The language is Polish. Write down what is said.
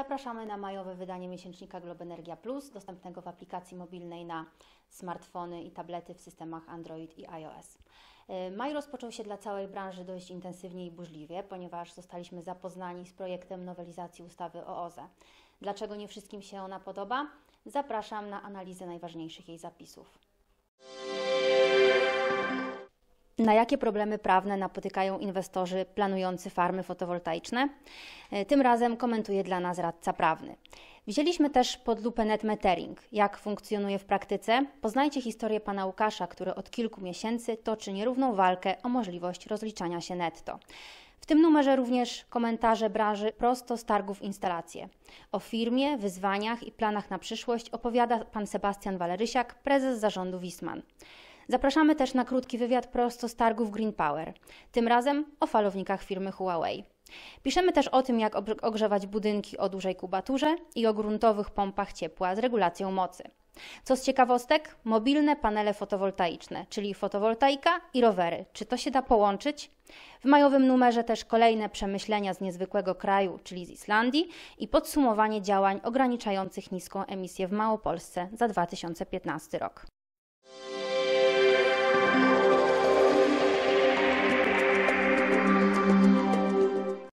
Zapraszamy na majowe wydanie miesięcznika Globe Energia Plus, dostępnego w aplikacji mobilnej na smartfony i tablety w systemach Android i iOS. E, maj rozpoczął się dla całej branży dość intensywnie i burzliwie, ponieważ zostaliśmy zapoznani z projektem nowelizacji ustawy o OZE. Dlaczego nie wszystkim się ona podoba? Zapraszam na analizę najważniejszych jej zapisów. Na jakie problemy prawne napotykają inwestorzy planujący farmy fotowoltaiczne? E, tym razem komentuje dla nas radca prawny. Wzięliśmy też pod lupę net metering, jak funkcjonuje w praktyce. Poznajcie historię pana Łukasza, który od kilku miesięcy toczy nierówną walkę o możliwość rozliczania się netto. W tym numerze również komentarze branży prosto z targów instalacje. O firmie, wyzwaniach i planach na przyszłość opowiada pan Sebastian Walerysiak, prezes zarządu Wisman. Zapraszamy też na krótki wywiad prosto z targów Green Power, tym razem o falownikach firmy Huawei. Piszemy też o tym, jak ogrzewać budynki o dużej kubaturze i o gruntowych pompach ciepła z regulacją mocy. Co z ciekawostek, mobilne panele fotowoltaiczne, czyli fotowoltaika i rowery. Czy to się da połączyć? W majowym numerze też kolejne przemyślenia z niezwykłego kraju, czyli z Islandii i podsumowanie działań ograniczających niską emisję w Małopolsce za 2015 rok.